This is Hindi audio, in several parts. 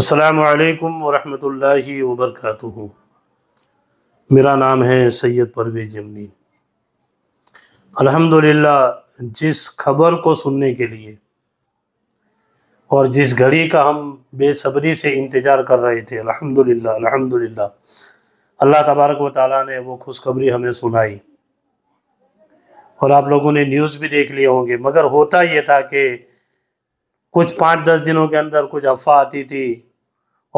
असलकम वरहि वबरक मेरा नाम है सैयद परवे जमनी अल्हम्दुलिल्लाह जिस खबर को सुनने के लिए और जिस घड़ी का हम बेसब्री से इंतज़ार कर रहे थे अल्हम्दुलिल्लाह अल्हम्दुलिल्लाह अल्लाह तबारक व ताली ने वो खुशखबरी हमें सुनाई और आप लोगों ने न्यूज़ भी देख लिए होंगे मगर होता ये था कि कुछ पाँच दस दिनों के अंदर कुछ अफवाह आती थी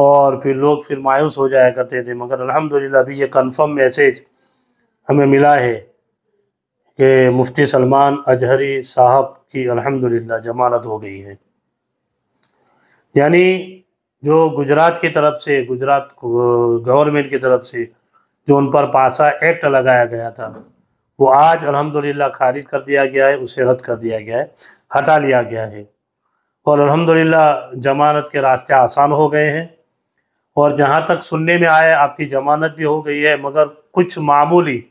और फिर लोग फिर मायूस हो जाया करते थे मगर अलहमदिल्ला अभी ये कन्फर्म मैसेज हमें मिला है कि मुफ्ती सलमान अजहरी साहब की अलहमदिल्ला जमानत हो गई है यानी जो गुजरात की तरफ से गुजरात गवर्नमेंट की तरफ से जो उन पर पासा एक्ट लगाया गया था वो आज अल्हम्दुलिल्लाह खारिज कर दिया गया है उसे रद्द कर दिया गया है हटा लिया गया है और अल्हम्दुलिल्लाह जमानत के रास्ते आसान हो गए हैं और जहां तक सुनने में आया आपकी जमानत भी हो गई है मगर कुछ मामूली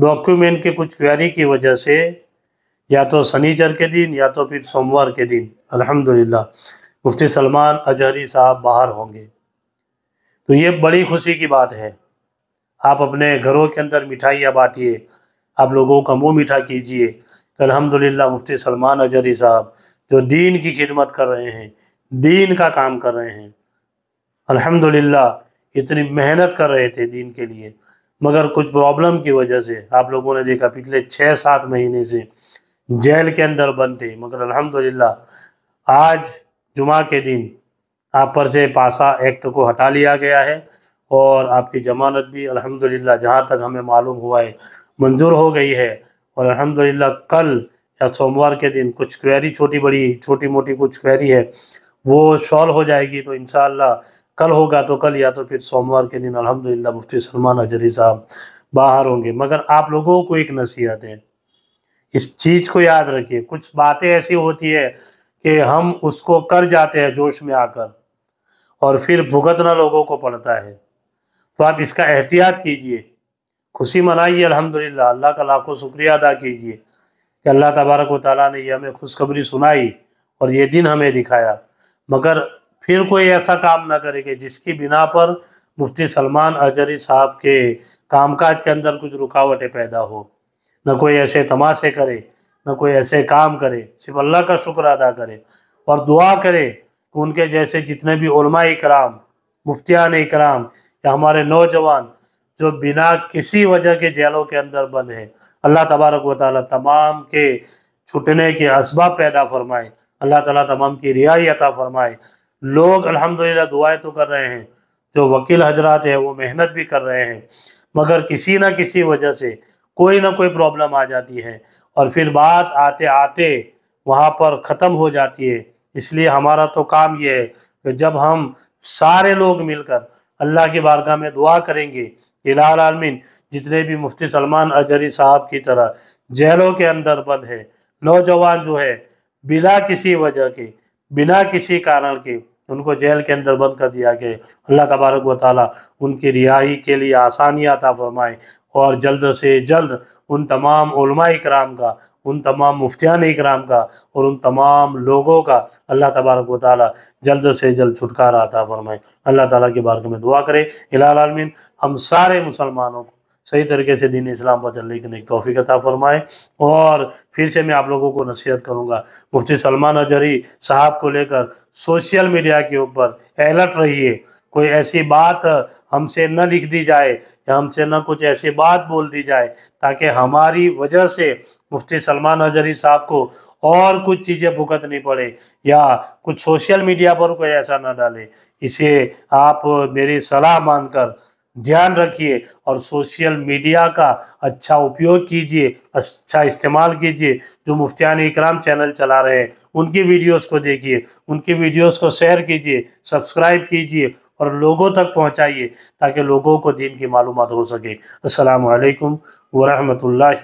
डॉक्यूमेंट के कुछ क्वेरी की वजह से या तो शनिचर के दिन या तो फिर सोमवार के दिन अल्हम्दुलिल्लाह मुफ्ती सलमान अजहरी साहब बाहर होंगे तो ये बड़ी खुशी की बात है आप अपने घरों के अंदर मिठाइयाँ बांटिए आप लोगों का मुंह मीठा कीजिए अलहमदिल्ला मुफ्ती सलमान अजहरी साहब जो दीन की खिदमत कर रहे हैं दीन का काम कर रहे हैं अल्हम्दुलिल्लाह इतनी मेहनत कर रहे थे दीन के लिए मगर कुछ प्रॉब्लम की वजह से आप लोगों ने देखा पिछले छः सात महीने से जेल के अंदर बंद थे मगर अल्हम्दुलिल्लाह आज जुमा के दिन आप पर से पासा एक्ट को हटा लिया गया है और आपकी जमानत भी अल्हम्दुलिल्लाह जहाँ तक हमें मालूम हुआ है मंजूर हो गई है और अल्हम्दुलिल्लाह कल या सोमवार के दिन कुछ क्वेरी छोटी बड़ी छोटी मोटी कुछ क्वेरी है वो सॉल्व हो जाएगी तो इन कल होगा तो कल या तो फिर सोमवार के दिन अल्हम्दुलिल्लाह मुफ्ती सलमान अजरी साहब बाहर होंगे मगर आप लोगों को एक नसीहत है इस चीज़ को याद रखिए कुछ बातें ऐसी होती है कि हम उसको कर जाते हैं जोश में आकर और फिर भुगतना लोगों को पड़ता है तो आप इसका एहतियात कीजिए खुशी मनाइए अल्हम्दुलिल्लाह अल्लाह का लाखों शुक्रिया अदा कीजिए कि अल्लाह तबारक वाली ने यह हमें खुशखबरी सुनाई और ये दिन हमें दिखाया मगर फिर कोई ऐसा काम ना करे जिसकी बिना पर मुफ्ती सलमान अजहरी साहब के कामकाज के अंदर कुछ रुकावटें पैदा हो न कोई ऐसे तमाशे करे न कोई ऐसे काम करे सिर्फ अल्लाह का शुक्र अदा करे और दुआ करे कि उनके जैसे जितने भी उलमा कराम मुफ्तियान इकराम या हमारे नौजवान जो बिना किसी वजह के जेलों के अंदर बंद हैं अल्लाह तबारक व तमाम के छुटने के इसबाब पैदा फरमाए अल्लाह ताला तमाम की रिहाई अता फरमाए लोग अलहमदिल्ला दुआएं तो कर रहे हैं जो वकील हजरात हैं वो मेहनत भी कर रहे हैं मगर किसी ना किसी वजह से कोई ना कोई प्रॉब्लम आ जाती है और फिर बात आते आते वहाँ पर ख़त्म हो जाती है इसलिए हमारा तो काम ये है कि जब हम सारे लोग मिलकर अल्लाह की बारगाह में दुआ करेंगे इलामीन जितने भी मुफ्ती सलमान अजहरी साहब की तरह जेलों के अंदर बंद है नौजवान जो है बिना किसी वजह के बिना किसी कारण के उनको जेल के अंदर बंद कर दिया गया अल्लाह तबारक व ताली उनकी रिहाई के लिए आसानियाँ था फरमाए और जल्द से जल्द उन तमाम कराम का उन तमाम मुफ्तियान कराम का और उन तमाम लोगों का अल्लाह तबारक व ताली जल्द से जल्द छुटकारा आता फरमाए अल्लाह ताली के बारे में दुआ करे इलामीन हम सारे मुसलमानों को सही तरीके से दीन इस्लाम पर चलने की तोहफ़ी का फरमाए और फिर से मैं आप लोगों को नसीहत करूँगा मुफ्ती सलमान अजहरी साहब को लेकर सोशल मीडिया के ऊपर अलर्ट रहिए कोई ऐसी बात हमसे न लिख दी जाए या हमसे न कुछ ऐसी बात बोल दी जाए ताकि हमारी वजह से मुफ्ती सलमान अजहरी साहब को और कुछ चीज़ें भुगतनी पड़े या कुछ सोशल मीडिया पर कोई ऐसा ना डाले इसे आप मेरी सलाह मानकर ध्यान रखिए और सोशल मीडिया का अच्छा उपयोग कीजिए अच्छा इस्तेमाल कीजिए जो मुफ्तियान इकराम चैनल चला रहे हैं उनकी वीडियोस को देखिए उनकी वीडियोस को शेयर कीजिए सब्सक्राइब कीजिए और लोगों तक पहुंचाइए ताकि लोगों को दीन की मालूम हो सके असलकम वरहमल